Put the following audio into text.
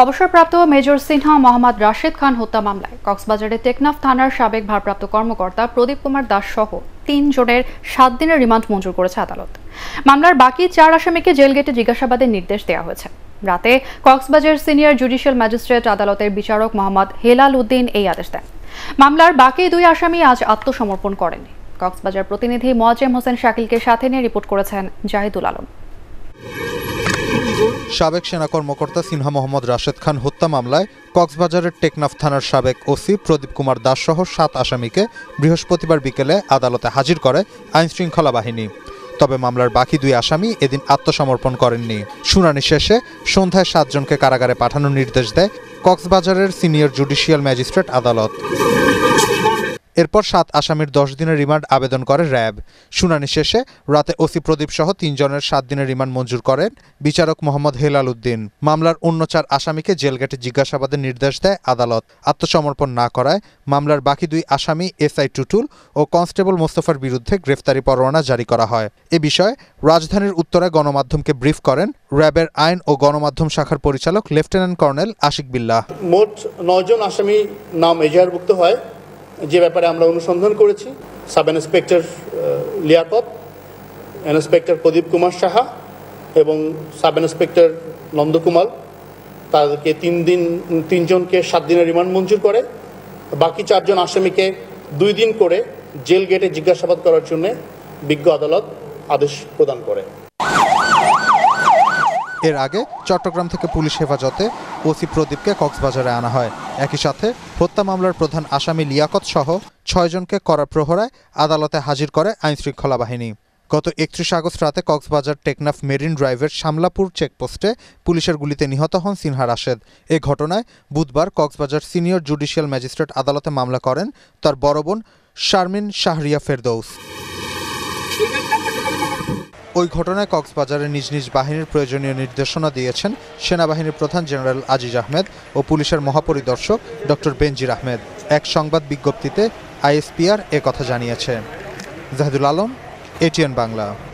অবসরপ্রাপ্ত মেজর সিনহা মোহাম্মদ রাশেদ খান হত্যা মামলায় কক্সবাজারের টেকনাফ থানার সাবেক ভারপ্রাপ্ত কর্মকর্তা প্রদীপ কুমার দাস সহ তিন জনের সাত দিনের রিমান্ড মঞ্জুর করেছে আদালত মামলার বাকি চার আসামিকে জেল গেটে জিজ্ঞাসাবাদের নির্দেশ দেওয়া হয়েছে রাতে কক্সবাজার সিনিয়র জুডিশিয়াল ম্যাজিস্ট্রেট আদালতের বিচারক মোহাম্মদ হেলাল উদ্দিন এই আদেশ দেন মামলার বাকি দুই আসামি আজ আত্মসমর্পণ করেন কক্সবাজার প্রতিনিধি মোয়াজেম হোসেন শাকিলকে সাথে নিয়ে রিপোর্ট করেছেন জাহিদুল আলম সাবেক সেনা কর্মকর্তা সিনহা মোহাম্মদ রাশেদ খান হত্যা মামলায় কক্সবাজারের টেকনাফ থানার সাবেক ওসি প্রদীপ কুমার দাসসহ সাত আসামিকে বৃহস্পতিবার বিকেলে আদালতে হাজির করে আইনশৃঙ্খলা বাহিনী তবে মামলার বাকি দুই আসামি এদিন আত্মসমর্পণ করেননি শুনানি শেষে সন্ধ্যায় সাতজনকে কারাগারে পাঠানোর নির্দেশ দেয় কক্সবাজারের সিনিয়র জুডিশিয়াল ম্যাজিস্ট্রেট আদালত এরপর সাত আসামির দশ দিনের রিমান্ড আবেদন করে র্যাব শুনানি শেষে রাতে ওসি প্রদীপ সহ তিনজনের সাত দিনের রিমান্ড মঞ্জুর করেন বিচারক মোহাম্মদ হেলাল উদ্দিন মামলার অন্য চার আসামিকে জেলগেটে জিজ্ঞাসাবাদের নির্দেশ দেয় আদালত আত্মসমর্পণ না করায় মামলার বাকি দুই আসামি এসআই টুটুল ও কনস্টেবল মোস্তফার বিরুদ্ধে গ্রেফতারি পরোয়ানা জারি করা হয় এ বিষয়ে রাজধানীর উত্তরে গণমাধ্যমকে ব্রিফ করেন র্যাবের আইন ও গণমাধ্যম শাখার পরিচালক লেফটেন্যান্ট কর্নেল আশিক বিল্লাহ মোট নয়জন আসামি নাম এজাহারভুক্ত হয় যে ব্যাপারে আমরা অনুসন্ধান করেছি sub inspector Liaquat inspector Pradeep Kumar Saha এবং সাব ইন্সপেক্টর নন্দকুমাল তাদেরকে তিন দিন তিনজনকে সাত দিনের রিমান্ড মঞ্জুর করে বাকি চারজন আসামিকে দুই দিন করে জেল গেটে জিজ্ঞাসাবাদ করার জন্য বিজ্ঞ আদালত আদেশ প্রদান করে এর আগে চট্টগ্রাম থেকে পুলিশ হেফাজতে ওসি প্রদীপকে কক্সবাজারে আনা হয় একই সাথে হত্যা মামলার প্রধান আসামি লিয়াকত সহ ছয়জনকে করা প্রহরায় আদালতে হাজির করে আইনশৃঙ্খলা বাহিনী গত একত্রিশ আগস্ট রাতে কক্সবাজার টেকনাফ মেরিন ড্রাইভের শামলাপুর চেকপোস্টে পুলিশের গুলিতে নিহত হন সিনহা রাশেদ এ ঘটনায় বুধবার কক্সবাজার সিনিয়র জুডিশিয়াল ম্যাজিস্ট্রেট আদালতে মামলা করেন তার বড় বোন শারমিন শাহরিয়া ফেরদৌস ওই ঘটনায় কক্সবাজারে নিজ নিজ বাহিনীর প্রয়োজনীয় নির্দেশনা দিয়েছেন সেনাবাহিনীর প্রধান জেনারেল আজিজ আহমেদ ও পুলিশের মহাপরিদর্শক ডক্টর বেনজির আহমেদ এক সংবাদ বিজ্ঞপ্তিতে আইএসপিআর কথা জানিয়েছে জাহিদুল আলম এটিএন বাংলা